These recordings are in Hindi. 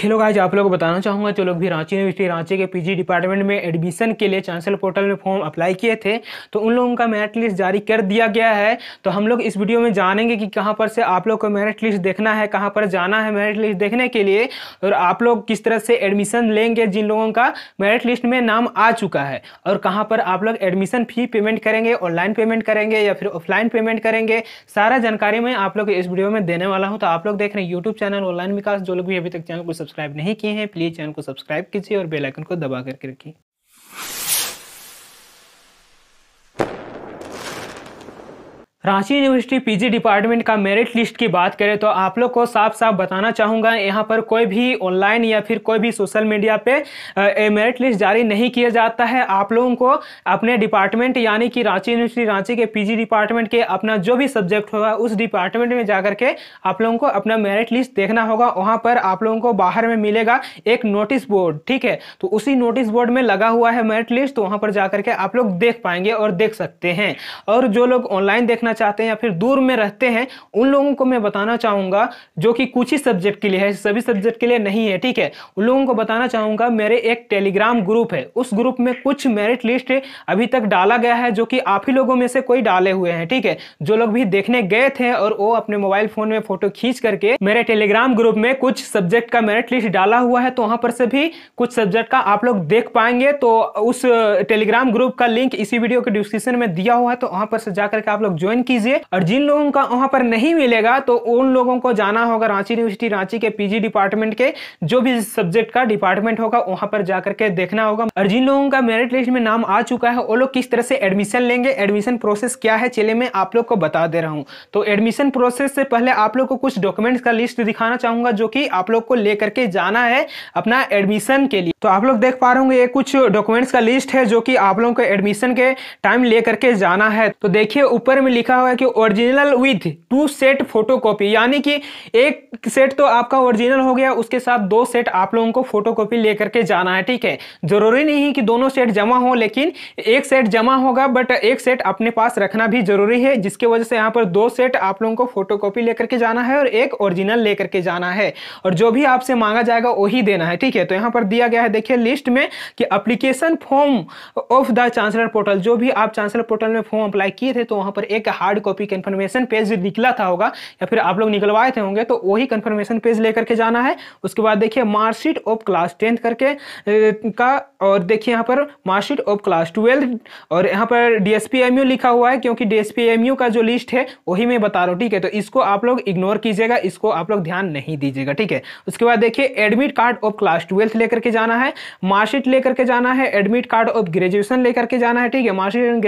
हेलो गाइज आप लोगों को बताना चाहूँगा जो लोग भी रांची यूनिवर्सिटी रांची के पीजी डिपार्टमेंट में एडमिशन के लिए चांसलर पोर्टल में फॉर्म अप्लाई किए थे तो उन लोगों का मेरिट लिस्ट जारी कर दिया गया है तो हम लोग इस वीडियो में जानेंगे कि कहाँ पर से आप लोग को मेरिट लिस्ट देखना है कहाँ पर जाना है मेरिट लिस्ट देखने के लिए और आप लोग किस तरह से एडमिशन लेंगे जिन लोगों का मेरिट लिस्ट में नाम आ चुका है और कहाँ पर आप लोग एडमिशन फ़ी पेमेंट करेंगे ऑनलाइन पेमेंट करेंगे या फिर ऑफलाइन पेमेंट करेंगे सारा जानकारी मैं आप लोग इस वीडियो में देने वाला हूँ तो आप लोग देख रहे हैं यूट्यूब चैनल ऑनलाइन विकास जो लोग भी अभी तक चैनल को सब्सक्राइब नहीं किए हैं प्लीज़ चैनल को सब्सक्राइब कीजिए और बेलाइकन को दबा करके रखिए रांची यूनिवर्सिटी पीजी डिपार्टमेंट का मेरिट लिस्ट की बात करें तो आप लोग को साफ साफ बताना चाहूँगा यहाँ पर कोई भी ऑनलाइन या फिर कोई भी सोशल मीडिया पे मेरिट लिस्ट जारी नहीं किया जाता है आप लोगों को अपने डिपार्टमेंट यानी कि रांची यूनिवर्सिटी रांची के पीजी डिपार्टमेंट के अपना जो भी सब्जेक्ट होगा उस डिपार्टमेंट में जा के आप लोगों को अपना मेरिट लिस्ट देखना होगा वहाँ पर आप लोगों को बाहर में मिलेगा एक नोटिस बोर्ड ठीक है तो उसी नोटिस बोर्ड में लगा हुआ है मेरिट लिस्ट तो वहाँ पर जा के आप लोग देख पाएंगे और देख सकते हैं और जो लोग ऑनलाइन देखना करना चाहते हैं या फिर दूर में रहते हैं उन लोगों को मैं बताना चाहूँगा जो कि कुछ ही सब्जेक्ट के लिए है सभी सब्जेक्ट के लिए नहीं है ठीक है उन लोगों को बताना चाहूँगा मेरे एक टेलीग्राम ग्रुप है उस ग्रुप में कुछ मेरिट लिस्ट अभी तक डाला गया है जो कि आप ही लोगों में से कोई डाले हुए हैं ठीक है जो लोग भी देखने गए थे और वो अपने मोबाइल फोन में फोटो खींच करके मेरे टेलीग्राम ग्रुप में कुछ सब्जेक्ट का मेरिट लिस्ट डाला हुआ है तो वहाँ पर से भी कुछ सब्जेक्ट का आप लोग देख पाएंगे तो उस टेलीग्राम ग्रुप का लिंक इसी वीडियो के डिस्क्रिप्शन में दिया हुआ है तो वहाँ पर से जाकर के आप लोग ज्वाइन कीजिए और जिन लोगों का वहां पर नहीं मिलेगा तो उन लोगों को जाना होगा रांची यूनिवर्सिटी रांची के पीजी डिपार्टमेंट के जो भी सब्जेक्ट का डिपार्टमेंट होगा वहां पर जाकर के देखना होगा और जिन लोगों का मेरिट लिस्ट में नाम आ चुका है वो लोग किस तरह से एडमिशन लेंगे एडमिशन प्रोसेस क्या है चले मैं आप लोग को बता दे रहा हूँ तो एडमिशन प्रोसेस से पहले आप लोग को कुछ डॉक्यूमेंट्स का लिस्ट दिखाना चाहूंगा जो कि आप लोग को लेकर के जाना है अपना एडमिशन के लिए तो आप लोग देख पा रहे होंगे ये कुछ डॉक्यूमेंट्स का लिस्ट है जो कि आप लोगों को एडमिशन के टाइम लेकर के जाना है तो देखिए ऊपर में लिखा हुआ है कि original with two set photocopy यानी कि एक सेट तो आपका ओरिजिनल हो गया उसके साथ दो सेट आप लोगों को फोटोकॉपी लेकर के जाना है ठीक है जरूरी नहीं कि दोनों सेट जमा हो लेकिन एक सेट जमा होगा बट एक सेट अपने पास रखना भी जरूरी है जिसके वजह से यहाँ पर दो सेट आप लोगों को फोटोकॉपी लेकर के जाना है और एक ओरिजिनल लेकर के जाना है और जो भी आपसे मांगा जाएगा वही देना है ठीक है तो यहाँ पर दिया गया है देखिए लिस्ट में कि application form of the chancellor portal जो भी आप चांसलर पोर्टल में फॉर्म अप्लाई किए थे तो वहाँ पर एक हार्ड कॉपी कन्फर्मेशन पेज निकला था होगा या फिर आप लोग निकलवाए थे होंगे तो वही कन्फर्मेशन पेज लेकर के जाना है उसके बाद देखिए मार्कशीट ऑफ क्लास टेंथ करके का और देखिए यहाँ पर मार्कशीट ऑफ क्लास ट्वेल्थ और यहाँ पर डी लिखा हुआ है क्योंकि डी का जो लिस्ट है वही मैं बता रहा हूँ ठीक है तो इसको आप लोग इग्नोर कीजिएगा इसको आप लोग ध्यान नहीं दीजिएगा ठीक है उसके बाद देखिए admit card of class twelfth लेकर के जाना है मार्कशीट लेकर के जाना है एडमिट कार्ड ऑफ ग्रेजुएशन लेकर के जाना है ठीक है मार्कशीट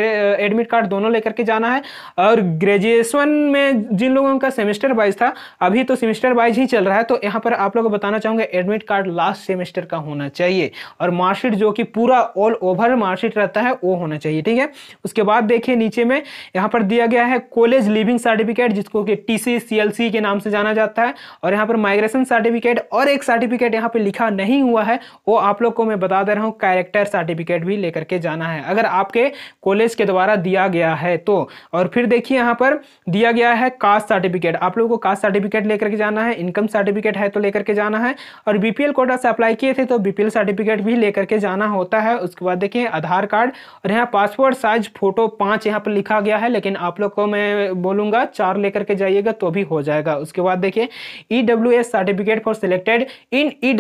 एडमिट कार्ड दोनों लेकर के जाना है और ग्रेजुएशन में जिन लोगों का सेमेस्टर वाइज था अभी तो सेमेस्टर वाइज ही चल रहा है तो यहाँ पर आप लोग को बताना चाहूँगा एडमिट कार्ड लास्ट सेमेस्टर का होना चाहिए और मार्कशीट जो कि पूरा ऑल ओवर मार्कशीट रहता है वो होना चाहिए ठीक है उसके बाद देखिए नीचे में यहाँ पर दिया गया है कॉलेज लिविंग सर्टिफिकेट जिसको कि टी सी के नाम से जाना जाता है और यहाँ पर माइग्रेशन सर्टिफिकेट और एक सर्टिफिकेट यहाँ पर लिखा नहीं हुआ है वो आप लोग को मैं बता दे रहा हूँ कैरेक्टर सर्टिफिकेट भी लेकर के जाना है अगर आपके कॉलेज के द्वारा दिया गया है तो और फिर देखिए यहाँ पर दिया गया है कास्ट सर्टिफिकेट आप लोगों को कास्ट सर्टिफिकेट लेकर के जाना है इनकम सर्टिफिकेट है तो लेकर के जाना है और बीपीएल कोटा से अप्लाई किए थे तो बीपीएल सर्टिफिकेट भी लेकर के जाना होता है उसके बाद देखिए आधार कार्ड और यहाँ पासपोर्ट साइज फोटो पाँच यहाँ पर लिखा गया है लेकिन आप लोग को मैं बोलूँगा चार लेकर के जाइएगा तो भी हो जाएगा उसके बाद देखिए e certificate for selected in e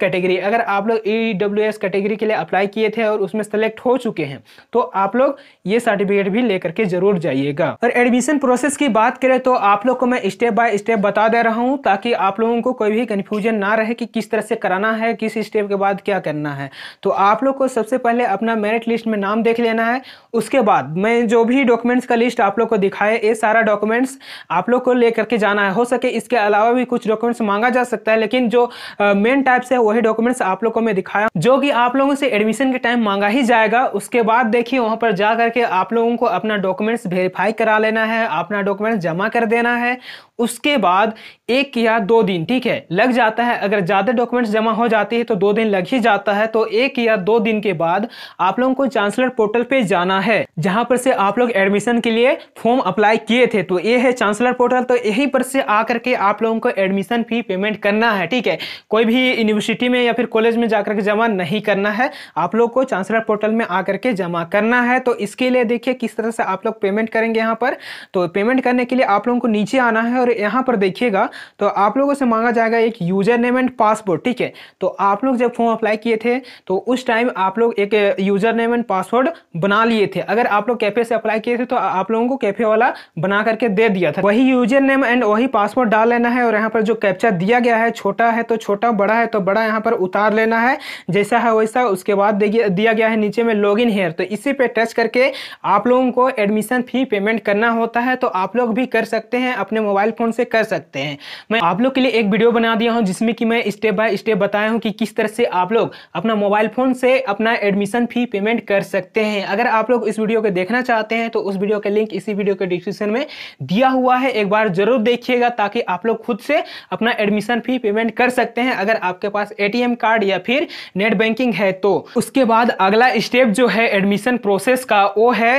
category अगर आप लोग ई e कैटेगरी के लिए अप्लाई किए थे और उसमें सेलेक्ट हो चुके हैं तो आप लोग ये सर्टिफिकेट भी लेकर के जरूर जाइएगा जाएगा और एडमिशन प्रोसेस की बात करें तो आप लोग को मैं स्टेप बाय स्टेप बता दे रहा हूँ ताकि आप लोगों को कोई भी कन्फ्यूजन ना रहे कि किस तरह से कराना है किस स्टेप के बाद क्या करना है तो आप लोग को सबसे पहले अपना मेरिट लिस्ट में नाम देख लेना है उसके बाद मैं जो भी डॉक्यूमेंट्स का लिस्ट आप लोग को दिखाए ये सारा डॉक्यूमेंट्स आप लोग को ले करके जाना है हो सके इसके अलावा भी कुछ डॉक्यूमेंट्स मांगा जा सकता है लेकिन जो मेन टाइप्स है वही डॉक्यूमेंट्स आप लोग को मैं दिखाया जो कि आप लोगों से एडमिशन के टाइम मांगा ही जाएगा उसके बाद देखिए वहाँ पर जा करके आप लोगों को अपना डॉक्यूमेंट्स वेरीफाई अप्लाई करा लेना है अपना डॉक्यूमेंट जमा कर देना है उसके बाद एक या दो दिन ठीक है लग जाता है अगर ज़्यादा डॉक्यूमेंट्स जमा हो जाती है तो दो दिन लग ही जाता है तो एक या दो दिन के बाद आप लोगों को चांसलर पोर्टल पे जाना है जहाँ पर से आप लोग एडमिशन के लिए फॉर्म अप्लाई किए थे तो ये है चांसलर पोर्टल तो यहीं पर से आकर के आप लोगों को एडमिशन फी पेमेंट करना है ठीक है कोई भी यूनिवर्सिटी में या फिर कॉलेज में जाकर के जमा नहीं करना है आप लोग को चांसलर पोर्टल में आकर के जमा करना है तो इसके लिए देखिए किस तरह से आप लोग पेमेंट करेंगे यहाँ पर तो पेमेंट करने के लिए आप लोगों को नीचे आना है और यहाँ पर देखिएगा तो आप लोगों से मांगा जाएगा एक यूजर नेम एंड पासवर्ड ठीक है तो आप लोग जब फॉर्म अप्लाई किए थे तो उस टाइम आप लोग एक यूजर नेम एंड पासवर्ड बना लिए थे अगर आप लोग कैफे से अप्लाई किए थे तो आप लोगों को कैफे वाला बना करके दे दिया था वही यूजर नेम एंड वही पासवर्ड डाल लेना है और यहाँ पर जो कैप्चा दिया गया है छोटा है तो छोटा बड़ा है तो बड़ा यहाँ पर उतार लेना है जैसा है वैसा उसके बाद दिया गया है नीचे में लॉग इन तो इसी पे टच करके आप लोगों को एडमिशन फी पेमेंट करना होता है तो आप लोग भी कर सकते हैं अपने मोबाइल स्मार्टफोन से कर सकते हैं मैं आप लोग के लिए एक वीडियो बना दिया हूँ जिसमें कि मैं स्टेप बाय स्टेप बताया हूँ कि किस तरह से आप लोग अपना मोबाइल फ़ोन से अपना एडमिशन फी पेमेंट कर सकते हैं अगर आप लोग इस वीडियो को देखना चाहते हैं तो उस वीडियो का लिंक इसी वीडियो के डिस्क्रिप्शन में दिया हुआ है एक बार जरूर देखिएगा ताकि आप लोग खुद से अपना एडमिशन फी पेमेंट कर सकते हैं अगर आपके पास ए कार्ड या फिर नेट बैंकिंग है तो उसके बाद अगला स्टेप जो है एडमिशन प्रोसेस का वो है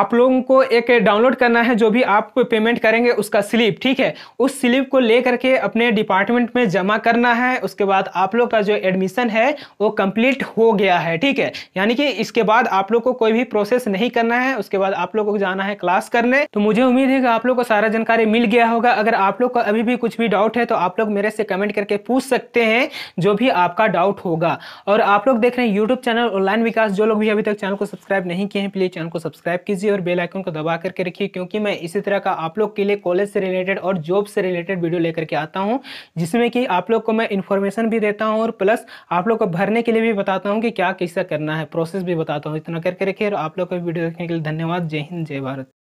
आप लोगों को एक डाउनलोड करना है जो भी आप पेमेंट करेंगे उसका स्लिप ठीक ठीक है उस स्लिप को ले करके अपने डिपार्टमेंट में जमा करना है उसके बाद आप लोग का जो एडमिशन है वो कंप्लीट हो गया है ठीक है यानी कि इसके बाद आप लोग को कोई भी प्रोसेस नहीं करना है उसके बाद आप लोग को जाना है क्लास करने तो मुझे उम्मीद है कि आप लोग को सारा जानकारी मिल गया होगा अगर आप लोग का अभी भी कुछ भी डाउट है तो आप लोग मेरे से कमेंट करके पूछ सकते हैं जो भी आपका डाउट होगा और आप लोग देख रहे हैं यूट्यूब चैनल ऑनलाइन विकास जो लोग भी अभी तक चैनल को सब्सक्राइब नहीं किए हैं प्लीज चैनल को सब्सक्राइब कीजिए और बेलाइकन को दबा करके रखिए क्योंकि मैं इसी तरह का आप लोग के लिए कॉलेज से रिलेटेड और जॉब से रिलेटेड वीडियो लेकर के आता हूँ जिसमें कि आप लोग को मैं इन्फॉर्मेशन भी देता हूँ और प्लस आप लोग को भरने के लिए भी बताता हूँ कि क्या कैसा करना है प्रोसेस भी बताता हूँ इतना करके रखिए और आप लोग को वीडियो देखने के लिए धन्यवाद जय हिंद जय भारत